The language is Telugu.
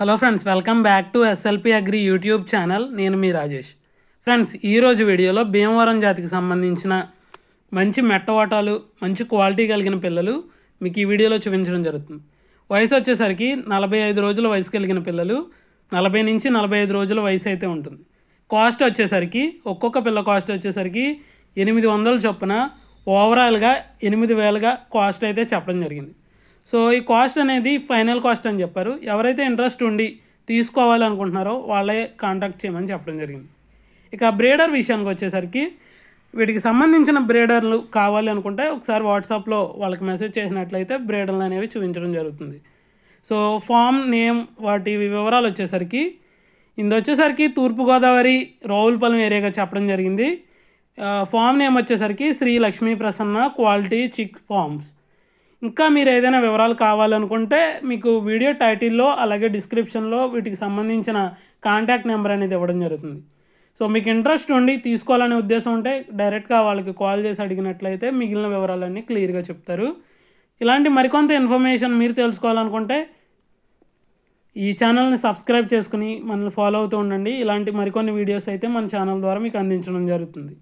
hello friends welcome back to SLP agri YouTube channel నేను మీ రాజేష్ ఫ్రెండ్స్ ఈరోజు వీడియోలో భీమవరం జాతికి సంబంధించిన మంచి మెట్టవాటాలు మంచి క్వాలిటీ కలిగిన పిల్లలు మీకు ఈ వీడియోలో చూపించడం జరుగుతుంది వయసు వచ్చేసరికి నలభై ఐదు రోజుల వయసు కలిగిన పిల్లలు నలభై నుంచి నలభై ఐదు రోజుల వయసు అయితే ఉంటుంది కాస్ట్ వచ్చేసరికి ఒక్కొక్క పిల్ల కాస్ట్ వచ్చేసరికి ఎనిమిది వందల చొప్పున ఓవరాల్గా ఎనిమిది వేలుగా కాస్ట్ అయితే చెప్పడం జరిగింది సో ఈ కాస్ట్ అనేది ఫైనల్ కాస్ట్ అని చెప్పారు ఎవరైతే ఇంట్రెస్ట్ ఉండి తీసుకోవాలనుకుంటున్నారో వాళ్ళే కాంటాక్ట్ చేయమని చెప్పడం జరిగింది ఇక బ్రేడర్ విషయానికి వచ్చేసరికి వీటికి సంబంధించిన బ్రేడర్లు కావాలి అనుకుంటే ఒకసారి వాట్సాప్లో వాళ్ళకి మెసేజ్ చేసినట్లయితే బ్రేడర్లు అనేవి చూపించడం జరుగుతుంది సో ఫామ్ నేమ్ వాటి వివరాలు వచ్చేసరికి ఇందు వచ్చేసరికి తూర్పుగోదావరి రావులపాలెం ఏరియాగా చెప్పడం జరిగింది ఫామ్ నేమ్ వచ్చేసరికి Sri Lakshmi Prasanna quality chick farms ఇంకా మీరు ఏదైనా వివరాలు కావాలనుకుంటే మీకు వీడియో టైటిల్లో అలాగే డిస్క్రిప్షన్లో వీటికి సంబంధించిన కాంటాక్ట్ నెంబర్ అనేది ఇవ్వడం జరుగుతుంది సో మీకు ఇంట్రెస్ట్ ఉండి తీసుకోవాలనే ఉద్దేశం ఉంటే డైరెక్ట్గా వాళ్ళకి కాల్ చేసి అడిగినట్లయితే మిగిలిన వివరాలన్నీ క్లియర్గా చెప్తారు ఇలాంటి మరికొంత ఇన్ఫర్మేషన్ మీరు తెలుసుకోవాలనుకుంటే ఈ ఛానల్ని సబ్స్క్రైబ్ చేసుకుని మనల్ని ఫాలో అవుతూ ఉండండి ఇలాంటి మరికొన్ని వీడియోస్ అయితే మన ఛానల్ ద్వారా మీకు అందించడం జరుగుతుంది